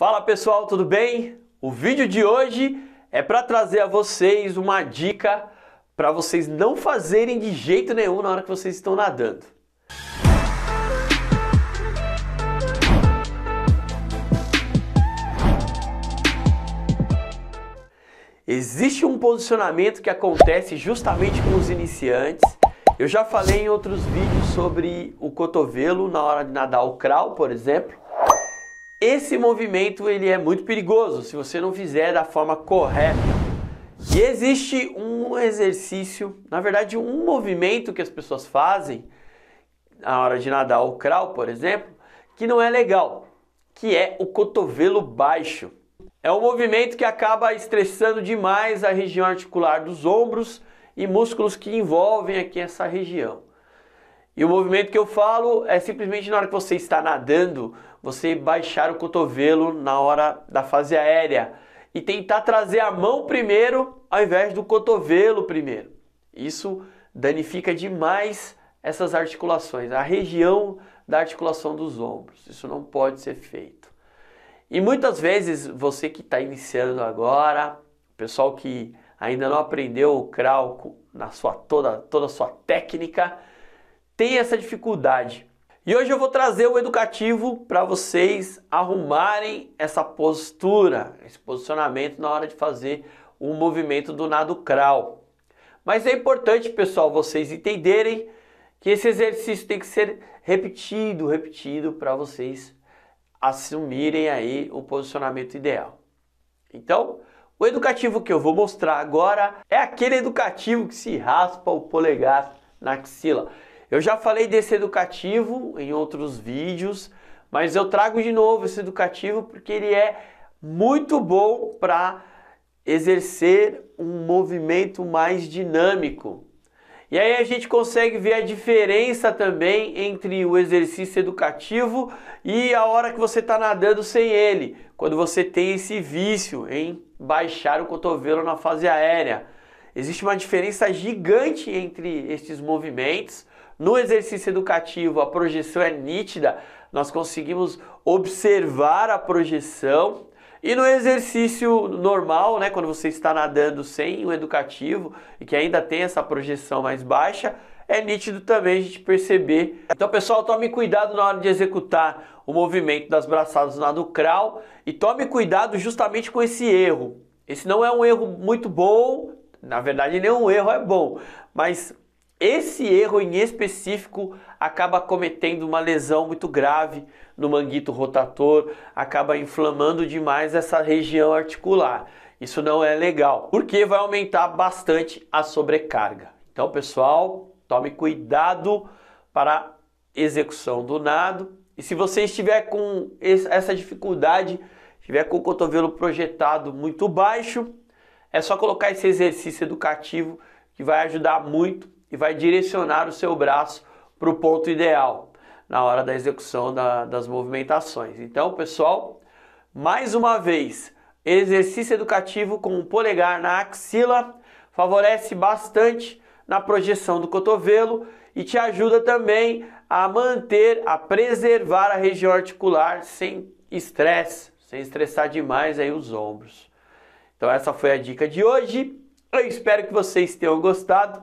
Fala pessoal, tudo bem? O vídeo de hoje é para trazer a vocês uma dica para vocês não fazerem de jeito nenhum na hora que vocês estão nadando. Existe um posicionamento que acontece justamente com os iniciantes. Eu já falei em outros vídeos sobre o cotovelo na hora de nadar o crawl, por exemplo. Esse movimento ele é muito perigoso se você não fizer da forma correta. E existe um exercício, na verdade, um movimento que as pessoas fazem na hora de nadar o crawl, por exemplo, que não é legal, que é o cotovelo baixo. É um movimento que acaba estressando demais a região articular dos ombros e músculos que envolvem aqui essa região. E o movimento que eu falo é simplesmente na hora que você está nadando, você baixar o cotovelo na hora da fase aérea e tentar trazer a mão primeiro ao invés do cotovelo primeiro. Isso danifica demais essas articulações, a região da articulação dos ombros. Isso não pode ser feito. E muitas vezes você que está iniciando agora, o pessoal que ainda não aprendeu o crawl na sua toda toda a sua técnica, tem essa dificuldade. E hoje eu vou trazer o educativo para vocês arrumarem essa postura, esse posicionamento na hora de fazer o movimento do nado crawl. Mas é importante, pessoal, vocês entenderem que esse exercício tem que ser repetido, repetido para vocês assumirem aí o posicionamento ideal. Então, o educativo que eu vou mostrar agora é aquele educativo que se raspa o polegar na axila. Eu já falei desse educativo em outros vídeos, mas eu trago de novo esse educativo porque ele é muito bom para exercer um movimento mais dinâmico. E aí a gente consegue ver a diferença também entre o exercício educativo e a hora que você está nadando sem ele, quando você tem esse vício em baixar o cotovelo na fase aérea. Existe uma diferença gigante entre estes movimentos no exercício educativo, a projeção é nítida, nós conseguimos observar a projeção. E no exercício normal, né, quando você está nadando sem o educativo e que ainda tem essa projeção mais baixa, é nítido também a gente perceber. Então, pessoal, tome cuidado na hora de executar o movimento das braçadas na do crawl e tome cuidado justamente com esse erro. Esse não é um erro muito bom, na verdade, nenhum erro é bom, mas esse erro em específico acaba cometendo uma lesão muito grave no manguito rotator, acaba inflamando demais essa região articular. Isso não é legal, porque vai aumentar bastante a sobrecarga. Então, pessoal, tome cuidado para execução do nado. E se você estiver com essa dificuldade, estiver com o cotovelo projetado muito baixo, é só colocar esse exercício educativo que vai ajudar muito e vai direcionar o seu braço para o ponto ideal na hora da execução da, das movimentações. Então, pessoal, mais uma vez, exercício educativo com o polegar na axila favorece bastante na projeção do cotovelo e te ajuda também a manter, a preservar a região articular sem estresse, sem estressar demais aí os ombros. Então essa foi a dica de hoje. Eu espero que vocês tenham gostado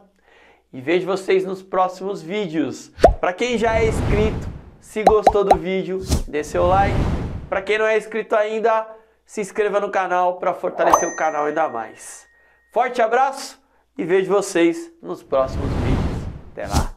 e vejo vocês nos próximos vídeos. Para quem já é inscrito, se gostou do vídeo, dê seu like. Para quem não é inscrito ainda, se inscreva no canal para fortalecer o canal ainda mais. Forte abraço e vejo vocês nos próximos vídeos. Até lá!